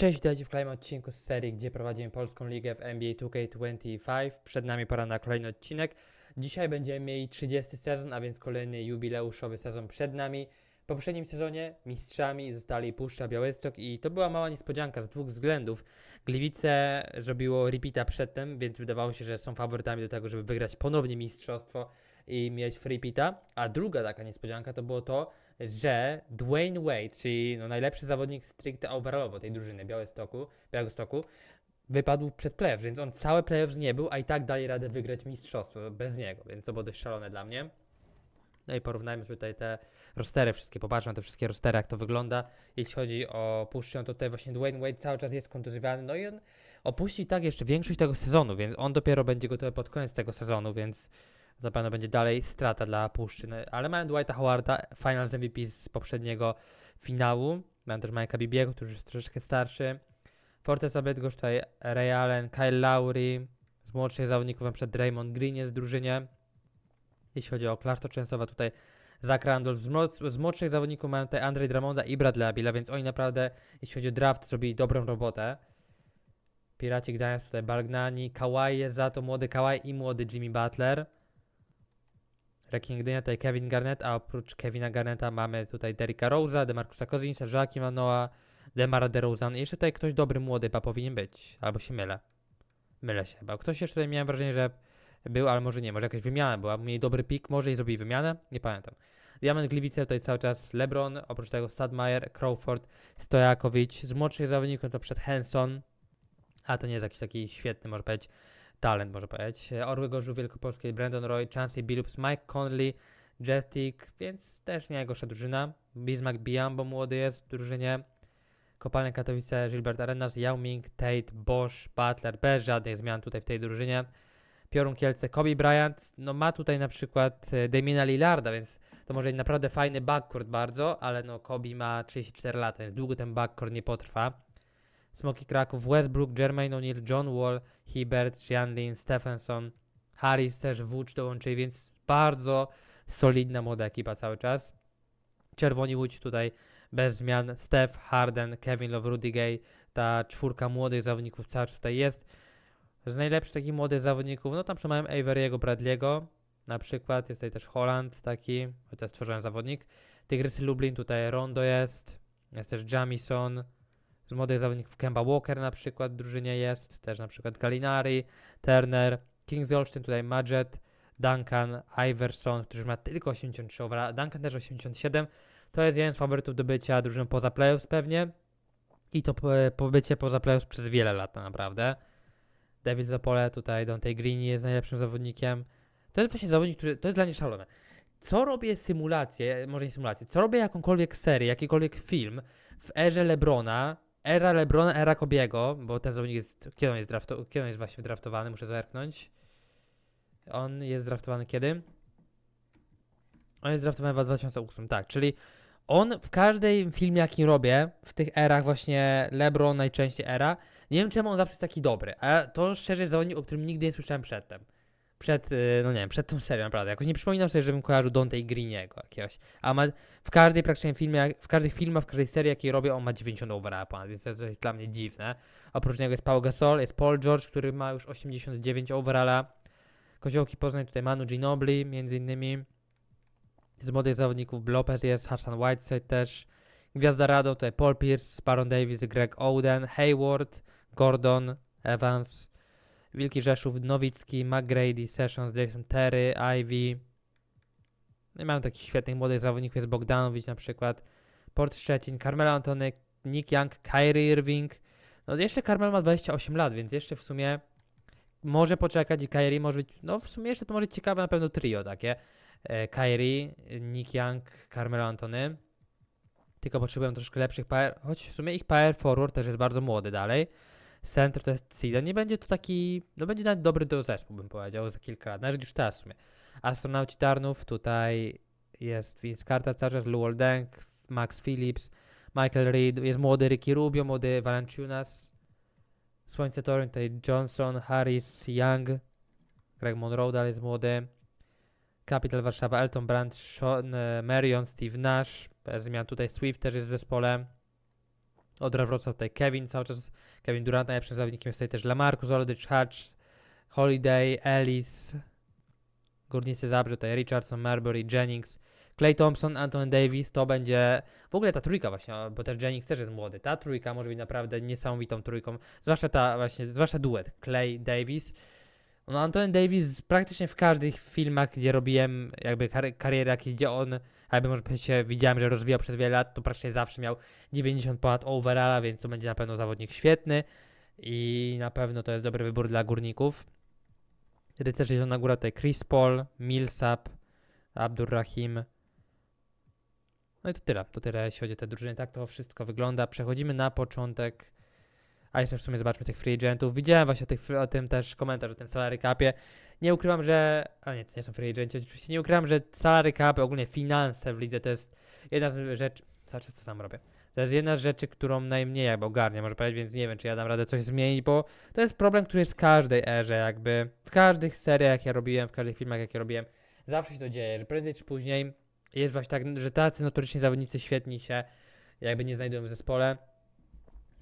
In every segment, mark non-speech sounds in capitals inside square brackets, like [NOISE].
Cześć, witajcie w kolejnym odcinku z serii, gdzie prowadzimy polską ligę w NBA 2K25. Przed nami pora na kolejny odcinek. Dzisiaj będziemy mieli 30 sezon, a więc kolejny jubileuszowy sezon przed nami. W poprzednim sezonie mistrzami zostali Puszcza Białystok i to była mała niespodzianka z dwóch względów. Gliwice zrobiło repeata przedtem, więc wydawało się, że są faworytami do tego, żeby wygrać ponownie mistrzostwo i mieć freepita. A druga taka niespodzianka to było to, że Dwayne Wade, czyli no najlepszy zawodnik stricte overallowo tej drużyny Białego Białegostoku, wypadł przed playoffs, więc on całe playoffs nie był, a i tak dali radę wygrać mistrzostwo bez niego, więc to było dość szalone dla mnie. No i porównajmy sobie tutaj te rostery wszystkie, popatrzmy na te wszystkie rostery, jak to wygląda. Jeśli chodzi o puszczę, to tutaj właśnie Dwayne Wade cały czas jest kontuzjowany, no i on opuści tak jeszcze większość tego sezonu, więc on dopiero będzie gotowy pod koniec tego sezonu, więc zapewne będzie dalej strata dla Puszczyny. Ale mają Dwighta Howarda, finals MVP z poprzedniego finału. Mają też Mike'a Bibiego, który jest troszeczkę starszy. Force Bydgoszcz, tutaj Ray Allen, Kyle Lowry. Z młodszych zawodników na przykład Raymond Green jest w drużynie. Jeśli chodzi o Klasztor Częstowa, tutaj Zach Randolph. Z, młodszych zawodników mają tutaj Andrzej Dramonda i Bradley Abila, więc oni naprawdę, jeśli chodzi o draft, zrobili dobrą robotę. Piraci Gdańsk tutaj Balgnani, Kawaii jest za to, młody Kawaii i młody Jimmy Butler ranking Gdynia tutaj Kevin Garnett, a oprócz Kevina Garnetta mamy tutaj Derricka Rose'a, DeMarcusa Cousinsa, Joaquim Manoa, Demara DeRozan i jeszcze tutaj ktoś dobry młody chyba powinien być, albo się mylę. Mylę się bo Ktoś jeszcze tutaj miałem wrażenie, że był, ale może nie, może jakaś wymiana była, mieli dobry pik, może i zrobili wymianę, nie pamiętam. Diament Gliwice tutaj cały czas LeBron, oprócz tego Stadmaier, Crawford, Stojakowicz, z młodszych zawodników to przed Henson, a to nie jest jakiś taki świetny, może powiedzieć, talent, może powiedzieć. Orły Gorzów Wielkopolskiej, Brandon Roy, Chancey Billups, Mike Conley, Jeff Tick, więc też nie najgorsza drużyna. Bismarck Biambo młody jest w drużynie. Kopalne Katowice, Gilbert Arenas, Yao Ming, Tate, Bosch, Butler, bez żadnych zmian tutaj w tej drużynie. Piorun Kielce, Kobe Bryant, no ma tutaj na przykład e, Damiena Lillarda, więc to może naprawdę fajny backcourt bardzo, ale no Kobe ma 34 lata, więc długo ten backcourt nie potrwa. Smoki Kraków, Westbrook, Jermaine O'Neill, John Wall, Hibbert, Janlin, Stephenson, Harris też Wódź dołączyli, więc bardzo solidna młoda ekipa cały czas. Czerwoni Łódź tutaj bez zmian. Steph, Harden, Kevin Love, Rudy Gay, ta czwórka młodych zawodników cały czas tutaj jest. Z najlepszych takich młodych zawodników, no tam przemawiam Avery'ego Bradley'ego, na przykład, jest tutaj też Holland taki, chociaż stworzyłem zawodnik. Tygrysy Lublin, tutaj Rondo jest, jest też Jamison, młodych zawodników Kemba Walker na przykład w drużynie jest, też na przykład Galinari, Turner, Kings Olsztyn, tutaj Madget, Duncan, Iverson, który już ma tylko 83 Duncan też 87. To jest jeden z faworytów do bycia drużyną poza playoffs pewnie i to pobycie poza playoffs przez wiele lat tak naprawdę. David Zapole tutaj, Dante Green jest najlepszym zawodnikiem. To jest właśnie zawodnik, który, to jest dla mnie szalone. Co robię symulację, może nie symulację, co robię jakąkolwiek serię, jakikolwiek film w erze Lebrona, era Lebrona, era Kobiego, bo ten zawodnik jest, kiedy on jest, drafto, kiedy on jest właśnie draftowany, muszę zerknąć. On jest draftowany kiedy? On jest draftowany w 2008, tak, czyli on w każdym filmie, jaki robię, w tych erach właśnie LeBron najczęściej era, nie wiem czemu on zawsze jest taki dobry, a to szczerze jest zawodnik, o którym nigdy nie słyszałem przedtem przed, y, no nie wiem, przed tą serią, naprawdę. Jakoś nie przypominam sobie, żebym kojarzył Dante i Greeniego jakiegoś. A ma, w każdej praktycznie filmie, w każdych filmach, w każdej serii, jakiej robię, on ma 90 overalla ponad, więc to jest dla mnie dziwne. Oprócz niego jest Paul Gasol, jest Paul George, który ma już 89 overalla. Koziołki Poznań tutaj Manu Ginobili między innymi. Z młodych zawodników Lopez jest, Hassan Whiteside też. Gwiazda Rado tutaj Paul Pierce, Baron Davis, Greg Oden, Hayward, Gordon, Evans, Wilki Rzeszów, Nowicki, McGrady, Sessions, Jason Terry, Ivy. No i mamy takich świetnych młodych zawodników, jest Bogdanowicz na przykład, Port Szczecin, Carmelo Antony, Nick Young, Kyrie Irving. No jeszcze Carmelo ma 28 lat, więc jeszcze w sumie może poczekać i Kyrie może być, no w sumie jeszcze to może być ciekawe na pewno trio takie. E, Kyrie, Nick Young, Carmelo Antony. Tylko potrzebują troszkę lepszych PR, choć w sumie ich PR forward też jest bardzo młody dalej center to jest Seedon nie będzie to taki, no będzie nawet dobry do zespół, bym powiedział, za kilka lat, nawet już teraz w sumie. Astronauci Tarnów, tutaj jest Vince Carter, cały czas Luol Deng, Max Phillips, Michael Reed, jest młody Ricky Rubio, młody Valanciunas, Słońce Torin, tutaj Johnson, Harris, Young, Greg Monroe dalej jest młody, Capital Warszawa, Elton Brand, Sean e, Marion, Steve Nash, bez zmian tutaj Swift też jest w zespole, Odra Wrocław tutaj Kevin cały czas Kevin Durant najlepszym zawodnikiem jest tutaj też Lamarcus Aldridge, Hutch, Holiday, Ellis, Górnicy Zabrze, tutaj Richardson, Marbury, Jennings, Clay Thompson, Anton Davis, to będzie w ogóle ta trójka właśnie, bo też Jennings też jest młody. Ta trójka może być naprawdę niesamowitą trójką, zwłaszcza ta właśnie, zwłaszcza duet Clay Davis. No Anton Davis praktycznie w każdych filmach, gdzie robiłem jakby kar karierę, gdzie on aby może się widziałem, że rozwijał przez wiele lat, to praktycznie zawsze miał 90 ponad overalla, więc to będzie na pewno zawodnik świetny i na pewno to jest dobry wybór dla górników. Rycerze idą na górę tutaj Chris Paul, Millsap, Abdurrahim. No i to tyle. To tyle, jeśli chodzi o te drużyny. Tak to wszystko wygląda. Przechodzimy na początek. A jeszcze w sumie zobaczmy tych free agentów. Widziałem właśnie o, tych, o tym też komentarz, o tym salary capie. Nie ukrywam, że. A nie, to nie są free agenci, oczywiście. Nie ukrywam, że salary cap, ogólnie finanse w lidze to jest jedna z rzeczy. Cały czas to sam robię. To jest jedna z rzeczy, którą najmniej jakby ogarnia, może powiedzieć, więc nie wiem, czy ja dam radę coś zmienić, bo to jest problem, który jest w każdej erze, jakby w każdych seriach, jak ja robiłem, w każdych filmach, jak ja robiłem, zawsze się to dzieje, że prędzej czy później jest właśnie tak, że tacy notorycznie zawodnicy świetni się jakby nie znajdują w zespole,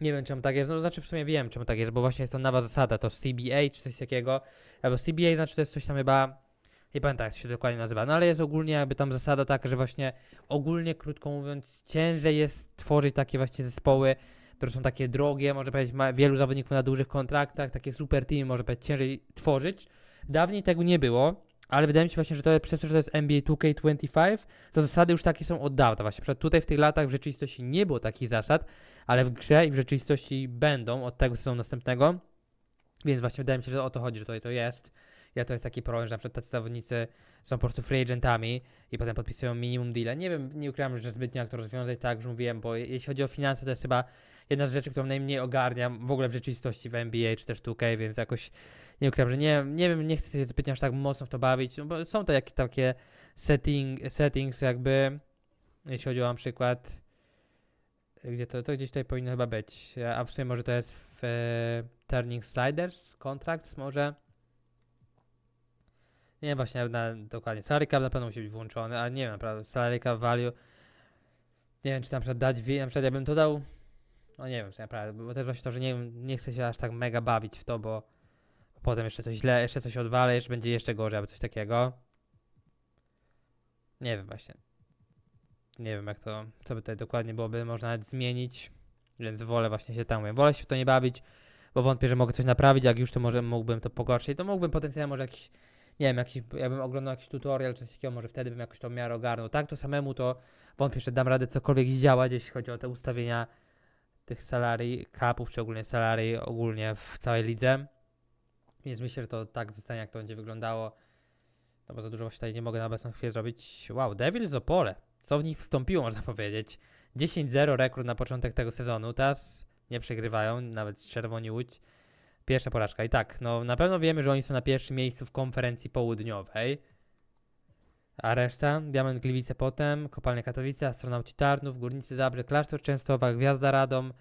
nie wiem, czemu tak jest. No, znaczy, w sumie wiem, czemu tak jest, bo właśnie jest to nowa zasada. To CBA czy coś takiego. Albo CBA znaczy, to jest coś tam chyba. Nie pamiętam, jak się dokładnie nazywa. No, ale jest ogólnie jakby tam zasada taka, że właśnie ogólnie, krótko mówiąc, ciężej jest tworzyć takie właśnie zespoły, które są takie drogie, może powiedzieć, ma wielu zawodników na dużych kontraktach, takie super teamy, może powiedzieć, ciężej tworzyć. Dawniej tego nie było ale wydaje mi się właśnie, że to przez to, że to jest NBA 2K25, to zasady już takie są od dawna. Właśnie przykład tutaj w tych latach w rzeczywistości nie było takich zasad, ale w grze i w rzeczywistości będą od tego sezonu następnego. Więc właśnie wydaje mi się, że o to chodzi, że tutaj to jest. Ja to jest taki problem, że na przykład tacy zawodnicy są po prostu free agentami i potem podpisują minimum deal. Nie wiem, nie ukrywam, że zbytnio jak to rozwiązać, tak już mówiłem, bo jeśli chodzi o finanse, to jest chyba jedna z rzeczy, którą najmniej ogarniam w ogóle w rzeczywistości w NBA czy też 2K, więc jakoś nie ukrywam, że nie, nie wiem, nie chcę się zbytnio aż tak mocno w to bawić, no bo są to jakieś takie setting, settings jakby, jeśli chodzi o na przykład, gdzie to, to gdzieś tutaj powinno chyba być, a w sumie może to jest w e, Turning Sliders, Contracts może, nie wiem właśnie na, dokładnie, salary cap na pewno musi być włączony, ale nie wiem naprawdę, salary cap value, nie wiem czy na przykład dać, na przykład ja bym to dał, no nie wiem, czy naprawdę, bo też właśnie to, że nie, nie chcę się aż tak mega bawić w to, bo Potem jeszcze to źle, jeszcze coś odwalę, jeszcze będzie jeszcze gorzej albo coś takiego. Nie wiem właśnie. Nie wiem jak to, co by tutaj dokładnie byłoby można nawet zmienić. Więc wolę właśnie się tam, wolę się w to nie bawić, bo wątpię, że mogę coś naprawić, jak już to może mógłbym to pogorszyć, to mógłbym potencjalnie może jakiś, nie wiem, jakiś, ja bym oglądał jakiś tutorial, coś takiego, może wtedy bym jakoś to w miarę ogarnął. Tak to samemu to wątpię, że dam radę cokolwiek zdziałać, jeśli chodzi o te ustawienia tych salarii, kapów, czy ogólnie salarii ogólnie w całej lidze. Więc myślę, że to tak zostanie, jak to będzie wyglądało. No bo za dużo właśnie tutaj nie mogę na obecną chwilę zrobić. Wow, Devil z Opole. Co w nich wstąpiło, [LAUGHS] można powiedzieć. 10-0 rekord na początek tego sezonu. Teraz nie przegrywają, nawet z Czerwoni Łódź. Pierwsza porażka. I tak, no na pewno wiemy, że oni są na pierwszym miejscu w konferencji południowej. A reszta? Diament Gliwice potem, Kopalnia Katowice, Astronauci Tarnów, Górnicy Zabrze, Klasztor Częstowa, Gwiazda Radom,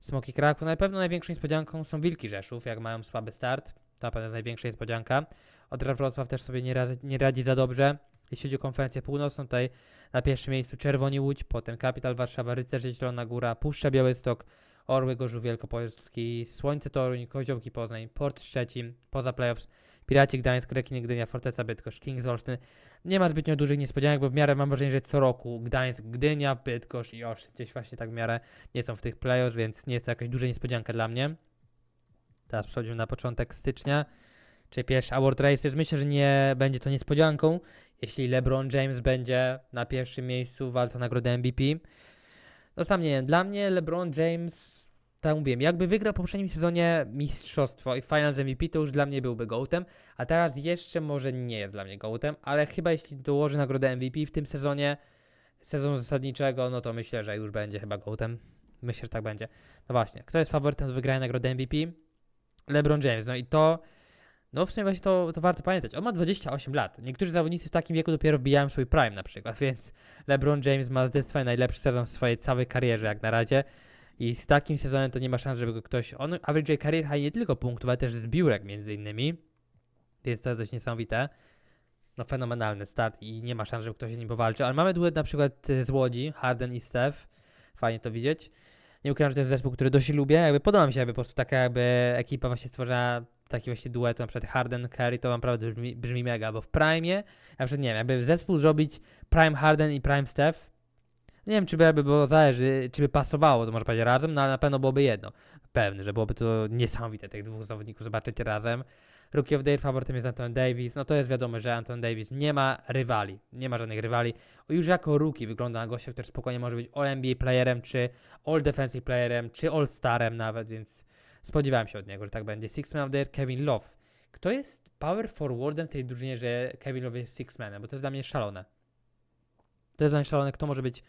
Smoki Kraków. No na pewno największą niespodzianką są Wilki Rzeszów, jak mają słaby start. To pewnie największa niespodzianka. Odra Wrocław też sobie nie radzi, nie radzi za dobrze. Jeśli chodzi o konferencję północną, tutaj na pierwszym miejscu Czerwoni Łódź, potem Kapital Warszawa, Rycerze Zielona Góra, Puszcza Białystok, Orły Gorzów Wielkopolski, Słońce Toruń, Koziołki Poznań, Port Szczecin, poza playoffs, Piraci Gdańsk, Rekinie Gdynia, Forteca Bydgoszcz, Kings Olsztyn. Nie ma zbytnio dużych niespodzianek, bo w miarę mam wrażenie, że co roku Gdańsk, Gdynia, Bydgoszcz i Olsztyn gdzieś właśnie tak w miarę nie są w tych playoffs, więc nie jest to jakaś duża niespodzianka dla mnie. Teraz przechodzimy na początek stycznia, czyli pierwszy award race. Myślę, że nie będzie to niespodzianką, jeśli LeBron James będzie na pierwszym miejscu w walce o nagrodę MVP. No sam nie wiem, dla mnie LeBron James, tak mówiłem, jakby wygrał w poprzednim sezonie mistrzostwo i Finals MVP, to już dla mnie byłby gołtem, a teraz jeszcze może nie jest dla mnie gołtem, ale chyba jeśli dołoży nagrodę MVP w tym sezonie, sezon zasadniczego, no to myślę, że już będzie chyba gołtem. Myślę, że tak będzie. No właśnie, kto jest faworytem do wygrania nagrody MVP? LeBron James. No i to, no w sumie właśnie to, to warto pamiętać. On ma 28 lat. Niektórzy zawodnicy w takim wieku dopiero wbijają swój prime na przykład, [LAUGHS] więc LeBron James ma zdecydowanie najlepszy sezon w swojej całej karierze jak na razie. I z takim sezonem to nie ma szans, żeby go ktoś. On average career high nie tylko punktów, ale też zbiórek między innymi. Więc to jest dość niesamowite. No fenomenalny start i nie ma szans, żeby ktoś z nim powalczył. Ale mamy duet na przykład y, z Łodzi, Harden i Steph. Fajnie to widzieć nie ukrywam, że to jest zespół, który dość lubię, jakby podoba mi się jakby po prostu taka jakby ekipa właśnie stworzona taki właśnie duet, na przykład Harden, Curry, to naprawdę brzmi, brzmi mega, bo w Prime, na przykład nie wiem, jakby zespół zrobić Prime Harden i Prime Steph, nie wiem, czy by jakby bo zależy, czy by pasowało, to może powiedzieć razem, no ale na pewno byłoby jedno. pewne, że byłoby to niesamowite tych dwóch zawodników zobaczyć razem. Rookie of the Year faworytem jest Anton Davis. No to jest wiadomo, że Anton Davis nie ma rywali. Nie ma żadnych rywali. Już jako rookie wygląda na gościa, który spokojnie może być All-NBA playerem, czy All-Defensive playerem, czy All-Starem nawet, więc spodziewałem się od niego, że tak będzie. Six Man of the Year Kevin Love. Kto jest power forwardem w tej drużynie, że Kevin Love jest six manem? Bo to jest dla mnie szalone. To jest dla mnie szalone, kto może być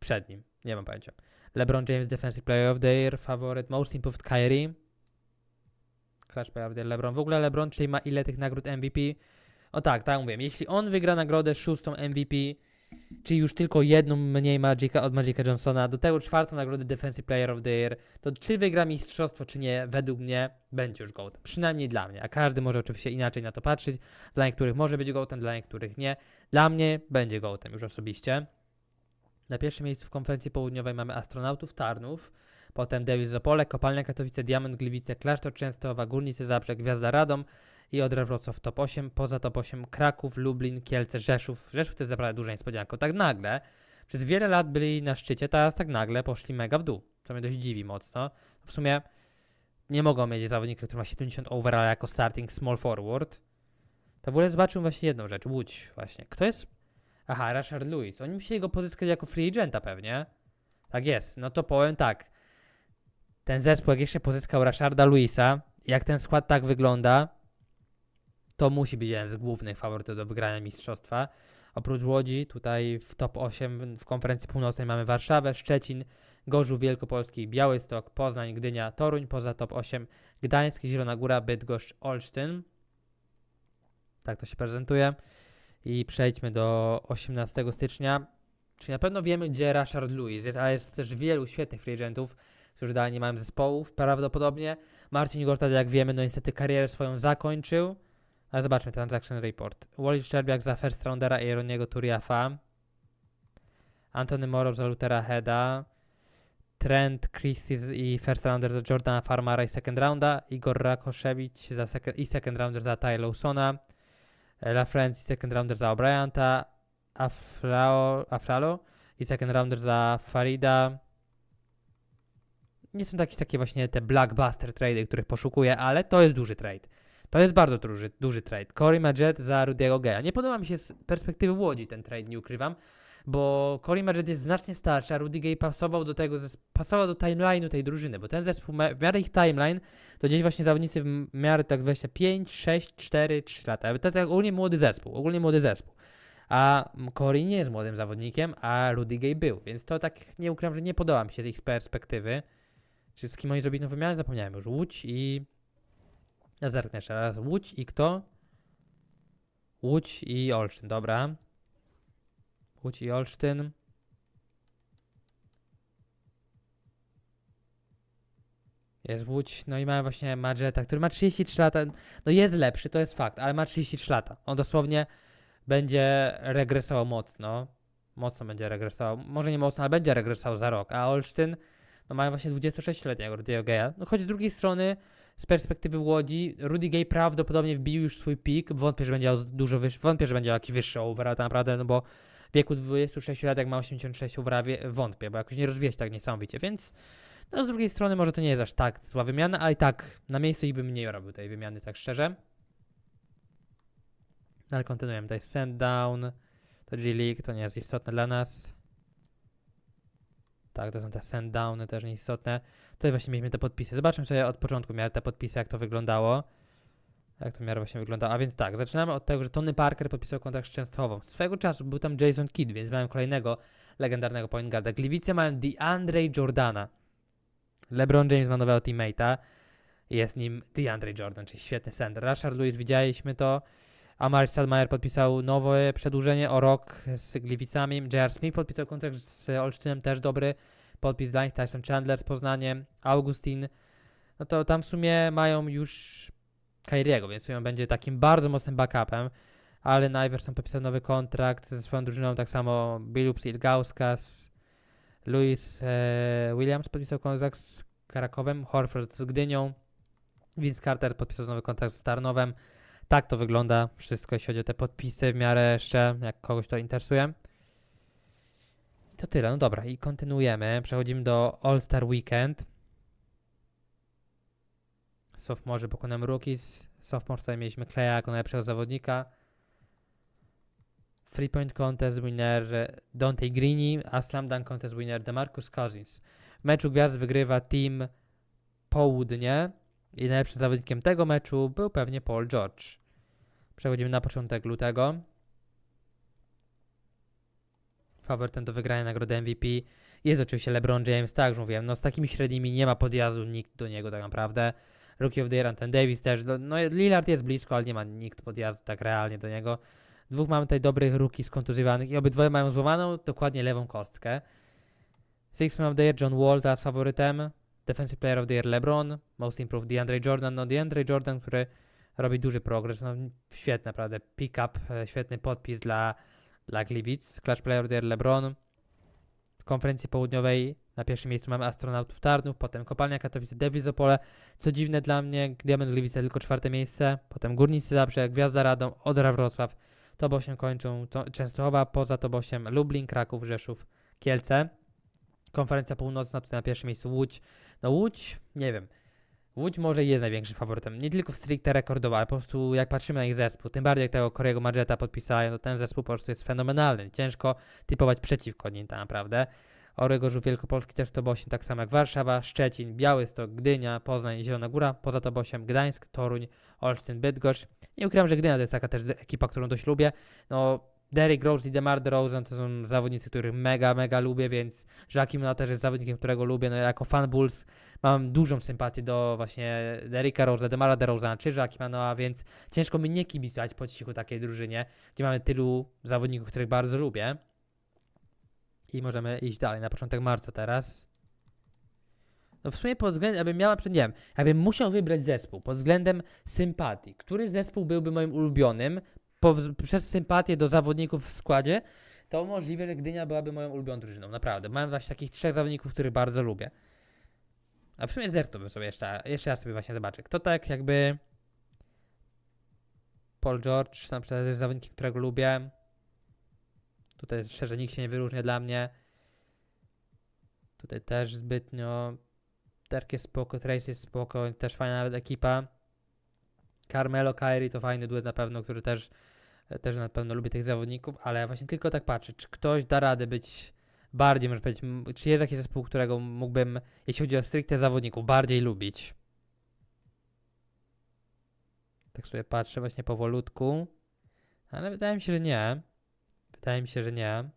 przed nim. Nie mam pojęcia. LeBron James Defensive Player of the Year, faworyt Most Improved Kyrie klacz prawdy LeBron. W ogóle LeBron, czyli ma ile tych nagród MVP? O tak, tak mówię. Jeśli on wygra nagrodę szóstą MVP, czyli już tylko jedną mniej Magica, od Magica Johnsona, do tego czwartą nagrodę Defensive Player of the Year, to czy wygra mistrzostwo, czy nie, według mnie będzie już GOAT. Przynajmniej dla mnie, a każdy może oczywiście inaczej na to patrzeć. Dla niektórych może być GOATem, dla niektórych nie. Dla mnie będzie GOATem już osobiście. Na pierwszym miejscu w konferencji południowej mamy astronautów Tarnów, potem Dewiz Zopole, Kopalnia Katowice, Diament Gliwice, Klasztor Częstochowa, Górnicy Zabrzeg, Gwiazda Radom i Odra Wrocław top 8, poza top 8 Kraków, Lublin, Kielce, Rzeszów. Rzeszów to jest naprawdę duża niespodzianka. Tak nagle, przez wiele lat byli na szczycie, teraz tak nagle poszli mega w dół, co mnie dość dziwi mocno. W sumie nie mogą mieć zawodnika, który ma 70 overall jako starting small forward. To w ogóle zobaczył właśnie jedną rzecz, Łódź właśnie. Kto jest? Aha, Rashard Lewis. Oni musieli go pozyskać jako free agenta pewnie. Tak jest, no to powiem tak ten zespół, jak jeszcze pozyskał Rasharda Luisa, jak ten skład tak wygląda, to musi być jeden z głównych faworytów do wygrania mistrzostwa. Oprócz Łodzi, tutaj w top 8 w konferencji północnej mamy Warszawę, Szczecin, Gorzów Wielkopolski, Białystok, Poznań, Gdynia, Toruń, poza top 8 Gdańsk, Zielona Góra, Bydgoszcz, Olsztyn. Tak to się prezentuje. I przejdźmy do 18 stycznia. Czyli na pewno wiemy, gdzie Rashard Lewis jest, ale jest też wielu świetnych free agentów którzy dalej nie mają zespołów, prawdopodobnie. Marcin Gortat, jak wiemy, no niestety karierę swoją zakończył. Ale zobaczmy transaction report. Wallis Czerbiak za first roundera i Roniego Turiafa. Antony Morow za Lutera Heda. Trent Christie i first rounder za Jordana Farmara i second rounda. Igor Rakoszewicz za sec- i second rounder za Ty Lawsona. La France i second rounder za O'Brienta. Aflao, Aflalo i second rounder za Farida nie są takie, takie właśnie te blockbuster trade, których poszukuję, ale to jest duży trade. To jest bardzo duży, duży trade. Corey Maget za Rudiego Geja. Nie podoba mi się z perspektywy Łodzi ten trade, nie ukrywam, bo Corey Maget jest znacznie starszy, a Rudy Gay pasował do tego, pasował do timeline'u tej drużyny, bo ten zespół, w miarę ich timeline, to gdzieś właśnie zawodnicy w miarę tak 25, 6, 4, 3 lata. To tak ogólnie młody zespół, ogólnie młody zespół. A Corey nie jest młodym zawodnikiem, a Rudy Gay był, więc to tak nie ukrywam, że nie podoba mi się z ich perspektywy. Czy z kim oni zrobili nową wymianę? Zapomniałem już. Łódź i... Ja zerknę jeszcze raz. Łódź i kto? Łódź i Olsztyn, dobra. Łódź i Olsztyn. Jest Łódź, no i mamy właśnie Madżeta, który ma 33 lata. No jest lepszy, to jest fakt, ale ma 33 lata. On dosłownie będzie regresował mocno. Mocno będzie regresował. Może nie mocno, ale będzie regresował za rok. A Olsztyn no mają właśnie 26-letniego Rudy'ego Gaya. No choć z drugiej strony, z perspektywy Łodzi, Rudy Gay prawdopodobnie wbił już swój pik, wątpię, że będzie dużo wyższy, wątpię, że będzie jakiś wyższy overall tak naprawdę, no bo w wieku 26 lat, jak ma 86 over, wątpię, bo jakoś nie rozwija się tak niesamowicie, więc no z drugiej strony może to nie jest aż tak zła wymiana, ale i tak na miejscu i bym nie robił tej wymiany, tak szczerze. No ale kontynuujemy, tutaj jest down, to G-League, to nie jest istotne dla nas. Tak, to są te downy też nieistotne. Tutaj właśnie mieliśmy te podpisy. Zobaczmy sobie od początku miar te podpisy, jak to wyglądało. Jak to miar właśnie wyglądało. A więc tak, zaczynamy od tego, że Tony Parker podpisał kontrakt z Częstochową. Swego czasu był tam Jason Kidd, więc mają kolejnego legendarnego point guarda. Gliwice mają DeAndre Jordana. LeBron James ma nowego teammate'a. Jest nim DeAndre Jordan, czyli świetny center. Rashard Lewis, widzieliśmy to. Amar Salmaier podpisał nowe przedłużenie o rok z Gliwicami. J.R. Smith podpisał kontrakt z Olsztynem, też dobry podpis dla nich. Tyson Chandler z Poznaniem, Augustin. No to tam w sumie mają już Kairiego, więc w sumie będzie takim bardzo mocnym backupem. Ale Iverson podpisał nowy kontrakt ze swoją drużyną, tak samo Bilups Ilgauskas, Louis e, Williams podpisał kontrakt z Krakowem, Horford z Gdynią, Vince Carter podpisał nowy kontrakt z Tarnowem, tak to wygląda wszystko, jeśli chodzi o te podpisy w miarę jeszcze, jak kogoś to interesuje. I to tyle, no dobra, i kontynuujemy. Przechodzimy do All Star Weekend. Sophomore pokonamy Rookies. Sophomore tutaj mieliśmy Kleja jako najlepszego zawodnika. Free Point Contest winner Dante Greeny, a Slam Dunk Contest winner DeMarcus Cousins. W meczu gwiazd wygrywa team Południe i najlepszym zawodnikiem tego meczu był pewnie Paul George. Przechodzimy na początek lutego. Favoritem do wygrania nagrody MVP jest oczywiście LeBron James, tak już mówiłem, no z takimi średnimi nie ma podjazdu nikt do niego tak naprawdę. Rookie of the Year Anthony Davis też, no, no Lillard jest blisko, ale nie ma nikt podjazdu tak realnie do niego. Dwóch mamy tutaj dobrych ruki skontuzjowanych i obydwoje mają złamaną dokładnie lewą kostkę. Six Man of the Year John Wall teraz faworytem. Defensive Player of the Year LeBron. Most Improved DeAndre Jordan. No DeAndre Jordan, który robi duży progres. No, świetny naprawdę pick-up, e, świetny podpis dla, dla Gliwic. Clash Player Dear LeBron. W konferencji południowej na pierwszym miejscu mamy astronautów Tarnów, potem kopalnia Katowice, Devils Opole. Co dziwne dla mnie, Diament Gliwice tylko czwarte miejsce, potem Górnicy Zabrze, Gwiazda Radom, Odra Wrocław. Tobosiem kończą to, Częstochowa, poza Tobosiem Lublin, Kraków, Rzeszów, Kielce. Konferencja północna tutaj na pierwszym miejscu Łódź. No Łódź, nie wiem. Łódź może jest największym faworytem, nie tylko w stricte rekordowo, ale po prostu jak patrzymy na ich zespół, tym bardziej jak tego Korego Margeta podpisają, to no ten zespół po prostu jest fenomenalny. Ciężko typować przeciwko nim tak naprawdę. Orygorzu Wielkopolski też to 8, tak samo jak Warszawa, Szczecin, Białystok, Gdynia, Poznań, Zielona Góra, poza to 8 Gdańsk, Toruń, Olsztyn, Bydgoszcz. Nie ukrywam, że Gdynia to jest taka też ekipa, którą dość lubię. No, Derek Rose i DeMar DeRozan to są zawodnicy, których mega, mega lubię, więc Joakim Mona też jest zawodnikiem, którego lubię. No, jako fan Bulls mam dużą sympatię do właśnie Derricka Rose'a, Demara DeRozana czy Joaquim Manoa, więc ciężko mi nie kibicować po cichu takiej drużynie, gdzie mamy tylu zawodników, których bardzo lubię. I możemy iść dalej na początek marca teraz. No w sumie pod względem, abym miała, nie wiem, abym musiał wybrać zespół pod względem sympatii. Który zespół byłby moim ulubionym po, przez sympatię do zawodników w składzie, to możliwe, że Gdynia byłaby moją ulubioną drużyną. Naprawdę. Mam właśnie takich trzech zawodników, których bardzo lubię. A w sumie bym sobie jeszcze, jeszcze raz sobie właśnie zobaczę. Kto tak jakby... Paul George, na przykład jest zawodnik, którego lubię. Tutaj szczerze nikt się nie wyróżnia dla mnie. Tutaj też zbytnio. Terk jest spoko, Trace jest spoko, też fajna nawet ekipa. Carmelo, Kairi to fajny duet na pewno, który też, też na pewno lubi tych zawodników, ale właśnie tylko tak patrzę, czy ktoś da radę być bardziej, może powiedzieć, czy jest jakiś zespół, którego mógłbym, jeśli chodzi o stricte zawodników, bardziej lubić? Tak sobie patrzę właśnie powolutku, ale wydaje mi się, że nie. Wydaje mi się, że nie.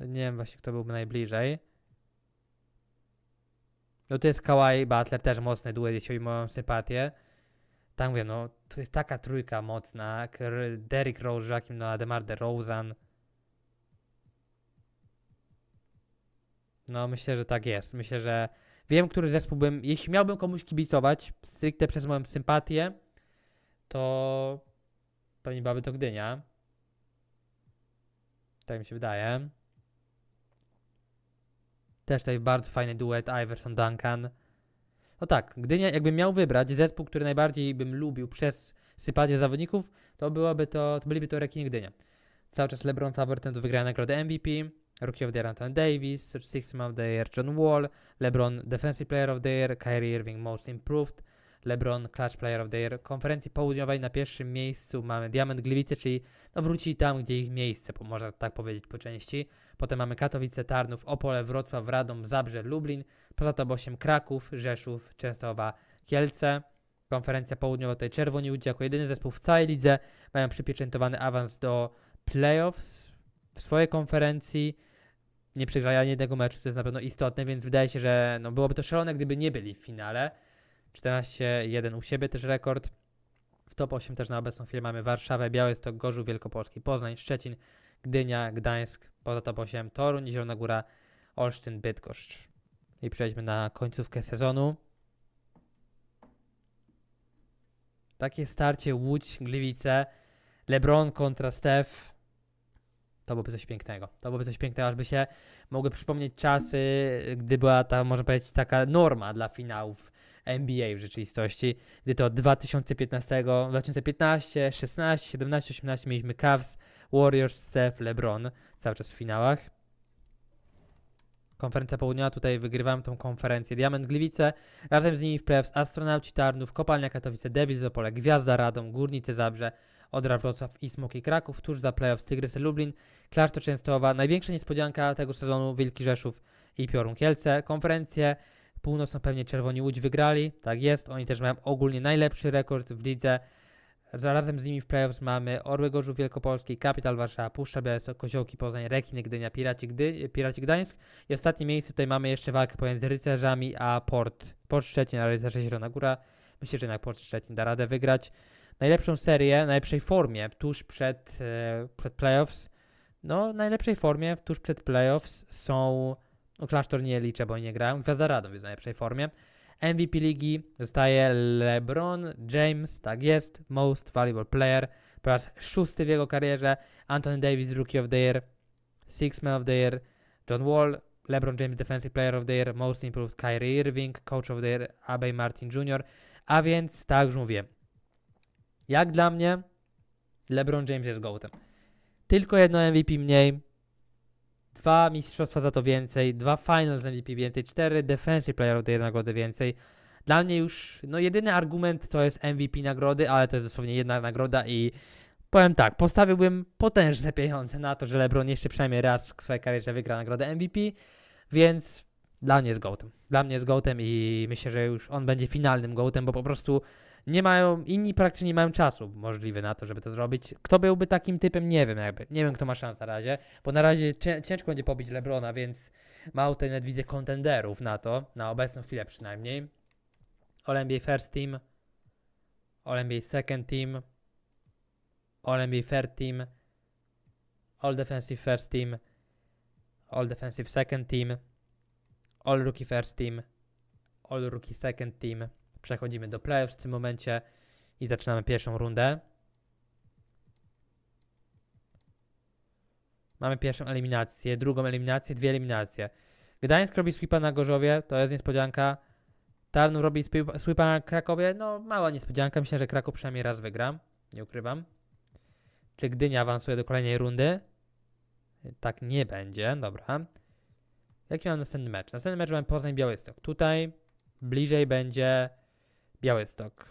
Nie wiem właśnie, kto byłby najbliżej. No to jest Kawhi Butler, też mocny duet, jeśli chodzi o moją sympatię. Tak wiem, no to jest taka trójka mocna. Derrick Rose, Joakim Noah, de DeRozan. No myślę, że tak jest. Myślę, że wiem, który zespół bym, jeśli miałbym komuś kibicować, stricte przez moją sympatię, to pewnie byłaby to Gdynia. Tak mi się wydaje. Też tutaj bardzo fajny duet Iverson-Duncan. No tak, Gdynia, jakbym miał wybrać zespół, który najbardziej bym lubił przez sympatię zawodników, to byłaby to, to byliby to Rekini Gdynia. Cały czas LeBron ten do wygrania nagrody MVP. Rookie of the Year Anton Davis, Sixth Man of the Year John Wall, LeBron Defensive Player of the Year, Kyrie Irving Most Improved, LeBron Clutch Player of the Year. Konferencji południowej na pierwszym miejscu mamy Diament Gliwice, czyli no wróci tam, gdzie ich miejsce, bo można tak powiedzieć po części. Potem mamy Katowice, Tarnów, Opole, Wrocław, Radom, Zabrze, Lublin. Poza to 8 Kraków, Rzeszów, Częstochowa, Kielce. Konferencja południowa tutaj Czerwoni Łódź jako jedyny zespół w całej lidze mają przypieczętowany awans do playoffs w swojej konferencji nieprzegranie tego meczu, co jest na pewno istotne, więc wydaje się, że no, byłoby to szalone, gdyby nie byli w finale. 14-1 u siebie też rekord. W top 8 też na obecną chwilę mamy Warszawę, Białystok, Gorzów Wielkopolski, Poznań, Szczecin, Gdynia, Gdańsk, poza top 8 Toruń, Zielona Góra, Olsztyn, Bydgoszcz. I przejdźmy na końcówkę sezonu. Takie starcie Łódź, Gliwice, LeBron kontra Steph to byłoby coś pięknego. To byłoby coś pięknego, by się mogły przypomnieć czasy, gdy była ta, można powiedzieć, taka norma dla finałów NBA w rzeczywistości, gdy to 2015, 2015, 16, 17, 18 mieliśmy Cavs, Warriors, Steph, LeBron cały czas w finałach. Konferencja Południowa, tutaj wygrywałem tą konferencję. Diament Gliwice, razem z nimi w plebs, Astronauci Tarnów, Kopalnia Katowice, Debil Zopole, Gwiazda Radom, Górnice Zabrze, Odra Wrocław i Smoki Kraków, tuż za playoff Tygrysy Lublin, Klasztor Częstochowa, największa niespodzianka tego sezonu Wielki Rzeszów i Piorun Kielce, konferencje północno pewnie Czerwoni Łódź wygrali, tak jest, oni też mają ogólnie najlepszy rekord w lidze, Razem z nimi w playoffs mamy Orły Gorzów Wielkopolski, Kapital Warszawa, Puszcza Białystok, Koziołki Poznań, Rekiny Gdynia, Piraci, Gdy, Piraci Gdańsk i ostatnie miejsce tutaj mamy jeszcze walkę pomiędzy Rycerzami a Port. Port Szczecin, a Rycerze Zielona Góra. Myślę, że jednak Port Szczecin da radę wygrać najlepszą serię, najlepszej formie tuż przed, e, przed playoffs. No, najlepszej formie tuż przed playoffs są. No, klasztor nie liczę, bo nie grają. Gwiazda Radom jest w najlepszej formie. MVP ligi zostaje LeBron James, tak jest, Most Valuable Player, po raz szósty w jego karierze. Anthony Davis, Rookie of the Year, Six Man of the Year, John Wall, LeBron James Defensive Player of the Year, Most Improved Kyrie Irving, Coach of the Year, Abe Martin Jr. A więc, tak już mówię, jak dla mnie, LeBron James jest gołtem. Tylko jedno MVP mniej, dwa mistrzostwa za to więcej, dwa finals MVP więcej, cztery defensive playerów of the nagrody więcej. Dla mnie już, no jedyny argument to jest MVP nagrody, ale to jest dosłownie jedna nagroda i powiem tak, postawiłbym potężne pieniądze na to, że LeBron jeszcze przynajmniej raz w swojej karierze wygra nagrodę MVP, więc dla mnie jest gołtem. Dla mnie jest gołtem i myślę, że już on będzie finalnym gołtem, bo po prostu nie mają, inni praktycznie nie mają czasu możliwy na to, żeby to zrobić. Kto byłby takim typem, nie wiem jakby, nie wiem kto ma szansę na razie, bo na razie ciężko będzie pobić Lebrona, więc mało tutaj nawet widzę kontenderów na to, na obecną chwilę przynajmniej. All-NBA First Team, All-NBA Second Team, All-NBA Third Team, All Defensive First Team, All Defensive Second Team, All Rookie First Team, All Rookie Second Team, Przechodzimy do playoffs w tym momencie i zaczynamy pierwszą rundę. Mamy pierwszą eliminację, drugą eliminację, dwie eliminacje. Gdańsk robi sweepa na Gorzowie, to jest niespodzianka. Tarnów robi sweepa na Krakowie, no mała niespodzianka, myślę, że Kraków przynajmniej raz wygram, nie ukrywam. Czy Gdynia awansuje do kolejnej rundy? Tak nie będzie, dobra. Jaki mam następny mecz? Następny mecz mam Poznań-Białystok. Tutaj bliżej będzie Białystok.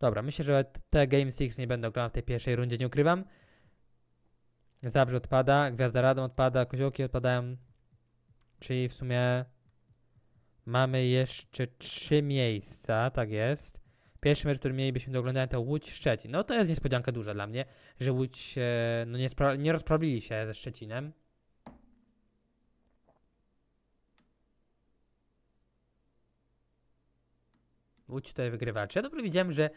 Dobra, myślę, że te Game 6 nie będę oglądał w tej pierwszej rundzie, nie ukrywam. Zabrze odpada, Gwiazda Radom odpada, Koziołki odpadają. Czyli w sumie mamy jeszcze trzy miejsca, tak jest. Pierwszy mecz, który mielibyśmy do oglądania to Łódź Szczecin. No to jest niespodzianka duża dla mnie, że Łódź no nie, nie rozprawili się ze Szczecinem. Było cztery wygrywacze. Ja dobrze widziałem, że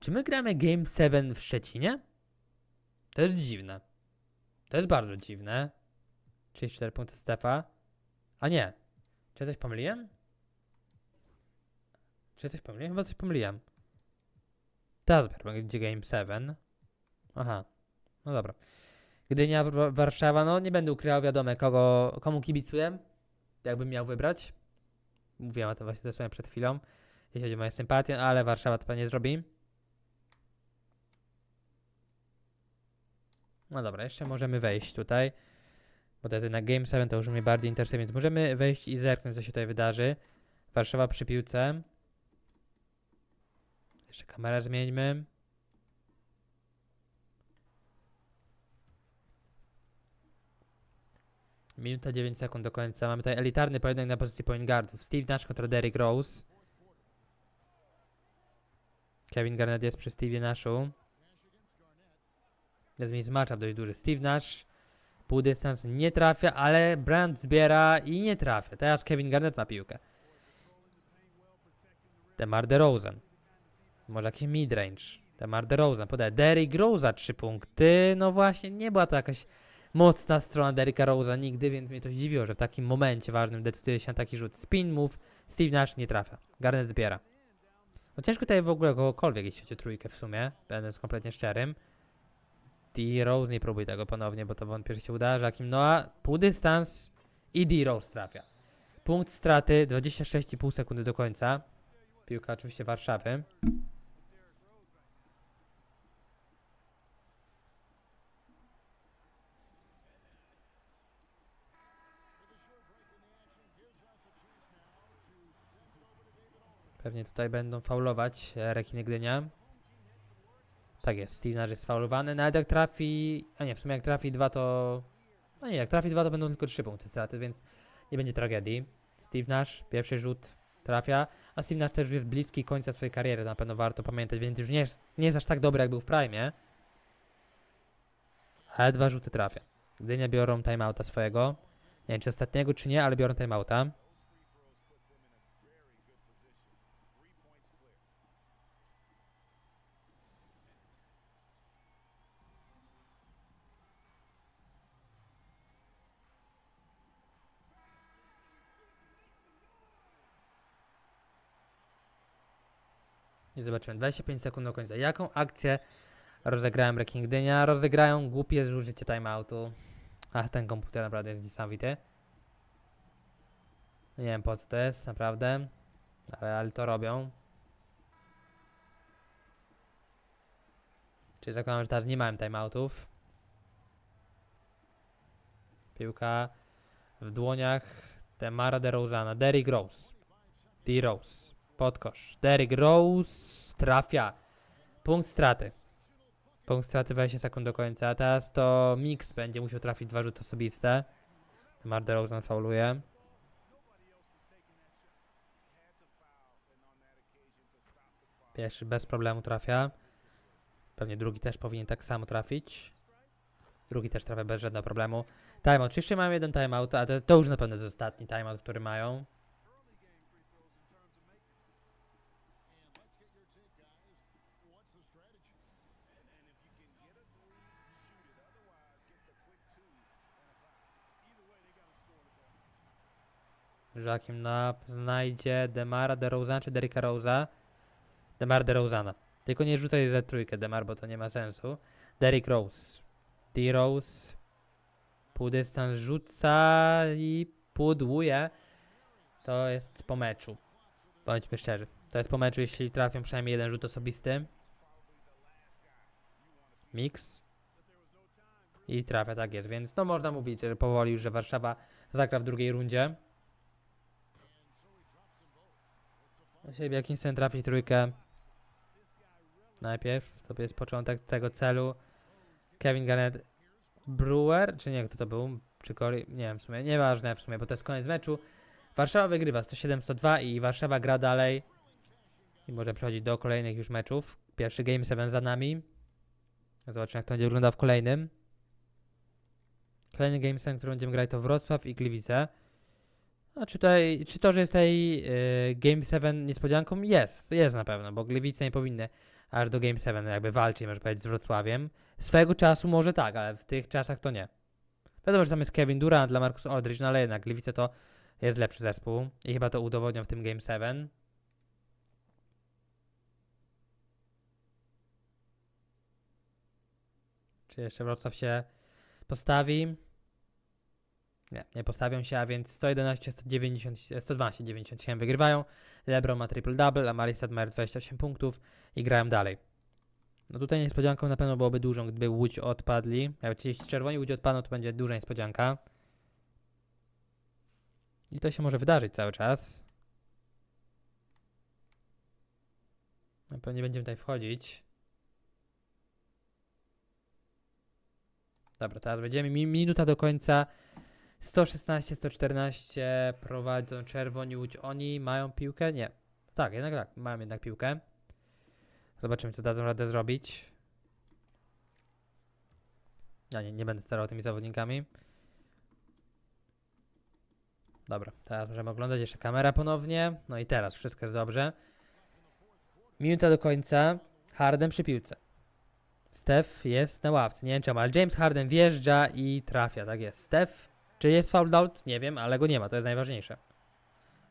czy my gramy Game 7 w Szczecinie? To jest dziwne. To jest bardzo dziwne. 34 punkty Stefa. A nie. Czy ja coś pomyliłem? Czy ja coś pomyliłem? Chyba coś pomyliłem. Teraz dopiero będzie Game 7. Aha. No dobra. Gdynia, Warszawa, no nie będę ukrywał, wiadomo, kogo, komu kibicuję, jakbym miał wybrać. Mówiłem o tym właśnie dosłownie przed chwilą jeśli chodzi o moją sympatię, no ale Warszawa to pewnie zrobi. No dobra, jeszcze możemy wejść tutaj, bo to jest jednak Game 7, to już mnie bardziej interesuje, więc możemy wejść i zerknąć, co się tutaj wydarzy. Warszawa przy piłce. Jeszcze kamerę zmieńmy. Minuta 9 sekund do końca. Mamy tutaj elitarny pojedynek na pozycji point guardów. Steve Nash kontra Derrick Rose. Kevin Garnett jest przy Stevie Nashu. Jest mi zmacza dość duży. Steve Nash. Pół dystans nie trafia, ale Brand zbiera i nie trafia. Teraz Kevin Garnett ma piłkę. Demar DeRozan. Może jakiś midrange. Demar DeRozan podaje. Derrick Rose'a trzy punkty. No właśnie, nie była to jakaś mocna strona Derricka Rose'a nigdy, więc mnie to zdziwiło, że w takim momencie ważnym decyduje się na taki rzut. Spin move. Steve Nash nie trafia. Garnett zbiera. No ciężko tutaj w ogóle kogokolwiek jeśli chodzi o trójkę w sumie, będąc kompletnie szczerym. D-Rose nie próbuj tego ponownie, bo to wątpię, że się uda. Żakim Noa, pół dystans i D-Rose trafia. Punkt straty 26,5 sekundy do końca. Piłka oczywiście Warszawy. Pewnie tutaj będą faulować e, rekiny Gdynia. Tak jest, Stevenage jest faulowany. Nawet jak trafi... A nie, w sumie jak trafi dwa to... No nie, jak trafi dwa to będą tylko trzy punkty straty, więc nie będzie tragedii. Steve Nash, pierwszy rzut trafia, a Steve Nash też już jest bliski końca swojej kariery, na pewno warto pamiętać, więc już nie jest, nie jest aż tak dobry jak był w prime. Ale dwa rzuty trafia. Gdynia biorą timeouta swojego. Nie wiem czy ostatniego czy nie, ale biorą timeouta. I zobaczymy. 25 sekund do końca. Jaką akcję rozegrałem Reking Dynia? Rozegrają głupie zużycie timeoutu. Ach, ten komputer naprawdę jest niesamowity. Nie wiem po co to jest, naprawdę. Ale, ale to robią. Czyli zakładam, że teraz nie mam timeoutów. Piłka w dłoniach Temara Rosana. Derrick Rose. D. Rose. Podkosz. Derek Rose trafia. Punkt straty. Punkt straty 20 sekund do końca. Teraz to Mix będzie musiał trafić dwa rzuty osobiste. Mar DeRozan fauluje. Pierwszy bez problemu trafia. Pewnie drugi też powinien tak samo trafić. Drugi też trafia bez żadnego problemu. Timeout. Jeszcze mają jeden timeout, a to, to już na pewno jest ostatni timeout, który mają. Joaquim Nap znajdzie Demara DeRozan czy Derricka Rose'a. Demar DeRozana. Tylko nie rzucaj za trójkę Demar, bo to nie ma sensu. Derrick Rose. D-Rose. Pół rzuca i pudłuje. To jest po meczu. Bądźmy szczerzy. To jest po meczu, jeśli trafią przynajmniej jeden rzut osobisty. Mix. I trafia, tak jest. Więc no można mówić, że powoli już, że Warszawa zagra w drugiej rundzie. Do siebie Kingston trafi trójkę. Najpierw, to jest początek tego celu. Kevin Garnett Brewer, czy nie, kto to był? Czy Corey? Nie wiem w sumie, nieważne w sumie, bo to jest koniec meczu. Warszawa wygrywa 107-102 i Warszawa gra dalej. I może przechodzić do kolejnych już meczów. Pierwszy Game 7 za nami. Zobaczymy jak to będzie wyglądał w kolejnym. Kolejny Game 7, który będziemy grać to Wrocław i Gliwice. A czy, tutaj, czy to, że jest tutaj y, Game 7 niespodzianką? Jest, jest na pewno, bo Gliwice nie powinny aż do Game 7 jakby walczyć, można powiedzieć, z Wrocławiem. Swojego czasu może tak, ale w tych czasach to nie. Wiadomo, że tam jest Kevin Durant dla Markus Aldridge, no ale jednak Gliwice to jest lepszy zespół i chyba to udowodnią w tym Game 7. Czy jeszcze Wrocław się postawi? Nie, nie postawią się, a więc 111, 190, 112, 97 wygrywają. LeBron ma triple-double, a Marisad ma 28 punktów i grają dalej. No tutaj niespodzianką na pewno byłoby dużą, gdyby Łódź odpadli. Jeśli czerwoni Łódź odpadną, to będzie duża niespodzianka. I to się może wydarzyć cały czas. Na no pewno nie będziemy tutaj wchodzić. Dobra, teraz będziemy minuta do końca. 116, 114 prowadzą czerwoni łódź. Oni mają piłkę? Nie. Tak, jednak tak, mają jednak piłkę. Zobaczymy, co dadzą radę zrobić. Ja nie, nie będę starał tymi zawodnikami. Dobra, teraz możemy oglądać jeszcze kamera ponownie. No i teraz wszystko jest dobrze. Minuta do końca. Harden przy piłce. Steph jest na ławce. Nie wiem czemu, ale James Harden wjeżdża i trafia. Tak jest. Steph czy jest foul out? Nie wiem, ale go nie ma, to jest najważniejsze.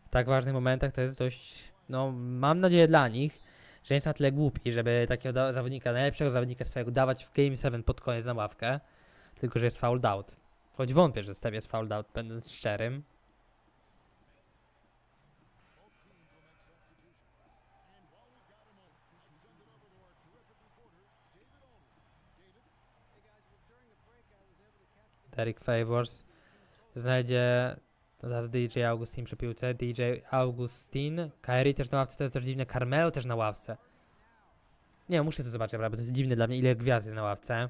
W tak ważnych momentach to jest dość, no mam nadzieję dla nich, że nie są na tyle głupi, żeby takiego zawodnika, najlepszego zawodnika swojego dawać w Game 7 pod koniec na ławkę, tylko że jest foul out. Choć wątpię, że Steve jest foul out, będąc szczerym. Derek Favors znajdzie teraz DJ Augustin przy piłce, DJ Augustin, Kairi też na ławce, to jest też dziwne, Carmelo też na ławce. Nie, muszę to zobaczyć, bo to jest dziwne dla mnie, ile gwiazd jest na ławce.